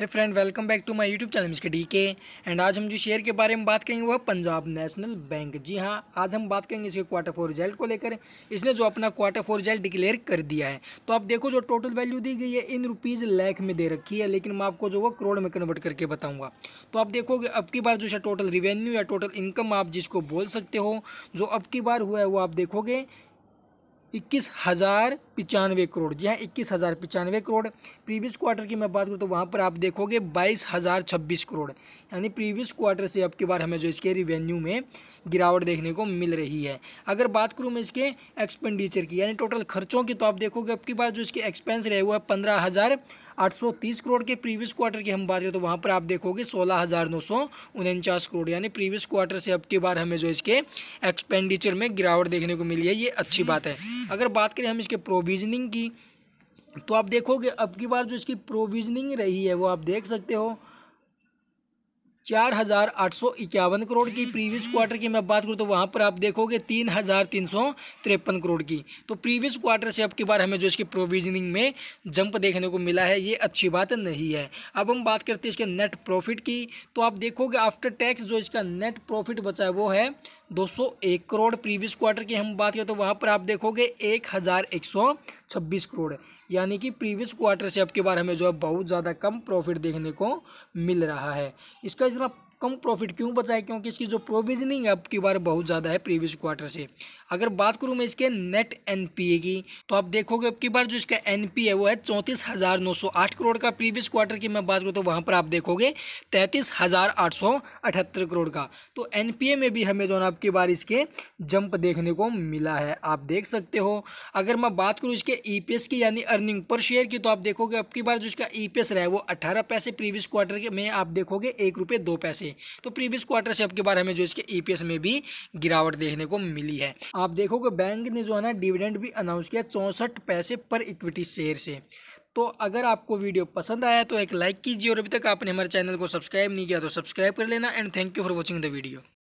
है friend welcome back to my YouTube channel mister D K and आज हम जो शेयर के बारे में बात करेंगे वो पंजाब नेशनल बैंक जी हाँ आज हम बात करेंगे इसके क्वार्टर फोर रिजल्ट को लेकर इसने जो अपना क्वार्टर फोर रिजल्ट डिक्लेयर कर दिया है तो आप देखो जो टोटल वैल्यू दी गई है इन रुपीज़ लैख में दे रखी है लेकिन मैं आपको जो वो करोड़ में कन्वर्ट करके बताऊँगा तो आप देखोगे अब की बार जो है टोटल रिवेन्यू या टोटल इनकम आप जिसको बोल सकते हो जो अब की बार हुआ है वो आप देखोगे इक्कीस हज़ार पचानवे करोड़ जी हाँ इक्कीस हज़ार पचानवे करोड़ प्रीवियस क्वार्टर की मैं बात करूँ तो वहाँ पर आप देखोगे बाईस हज़ार छब्बीस करोड़ यानी प्रीवियस क्वार्टर से अब की बार हमें जो इसके रिवेन्यू में गिरावट देखने को मिल रही है अगर बात करूँ मैं इसके एक्सपेंडिचर की यानी टोटल खर्चों की तो आप देखोगे अब की बार जो इसके एक्सपेंस रहे हुआ है पंद्रह हज़ार आठ सौ तीस करोड़ के प्रीवियस क्वार्टर की हम बात करें तो वहाँ पर आप देखोगे सोलह हज़ार नौ सौ उनचास करोड़ यानी प्रीवियस क्वार्टर से अब की बार हमें जो इसके एक्सपेंडिचर में गिरावट देखने को मिली है ये अच्छी बात है अगर बात करें हम इसके प्रोविजनिंग की तो आप देखोगे अब की बार जो इसकी प्रोविजनिंग रही है वो आप देख सकते हो चार हज़ार आठ सौ इक्यावन करोड़ की प्रीवियस क्वार्टर की मैं बात करूँ तो वहाँ पर आप देखोगे तीन हज़ार तीन सौ तिरपन करोड़ की तो प्रीवियस क्वार्टर से अब की बार हमें जो इसकी प्रोविजनिंग में जंप देखने को मिला है ये अच्छी बात नहीं है अब हम बात करते हैं इसके नेट प्रॉफिट की तो आप देखोगे आफ्टर टैक्स जो इसका नेट प्रॉफिट बचा है वो है 201 करोड़ प्रीवियस क्वार्टर की हम बात करें तो वहाँ पर आप देखोगे छब्बीस करोड़ यानी कि प्रीवियस क्वार्टर से अब की बार हमें जो है बहुत ज़्यादा कम प्रॉफिट देखने को मिल रहा है इसका Tesla कम प्रॉफिट क्यों बचाए क्योंकि इसकी जो प्रोविजनिंग है आपकी बार बहुत ज़्यादा है प्रीवियस क्वार्टर से अगर बात करूँ मैं इसके नेट एनपीए की तो आप देखोगे आपकी बार जो इसका एनपीए वो है चौंतीस हज़ार नौ सौ आठ करोड़ का प्रीवियस क्वार्टर की मैं बात करूँ तो वहाँ पर आप देखोगे तैंतीस हज़ार आठ सौ अठहत्तर करोड़ का तो एन में भी हमें जो है आपकी बार इसके जंप देखने को मिला है आप देख सकते हो अगर मैं बात करूँ इसके ई e की यानी अर्निंग पर शेयर की तो आप देखोगे आपकी बार जो इसका ई e रहा है वो अठारह पैसे प्रीवियस क्वार्टर के में आप देखोगे एक रुपये दो पैसे थे तो प्रीवियस क्वार्टर से अब के बार हमें जो इसके ई में भी गिरावट देखने को मिली है आप देखोगे बैंक ने जो है ना डिविडेंड भी अनाउंस किया चौंसठ पैसे पर इक्विटी शेयर से तो अगर आपको वीडियो पसंद आया तो एक लाइक कीजिए और अभी तक आपने हमारे चैनल को सब्सक्राइब नहीं किया तो सब्सक्राइब कर लेना and thank you for watching the video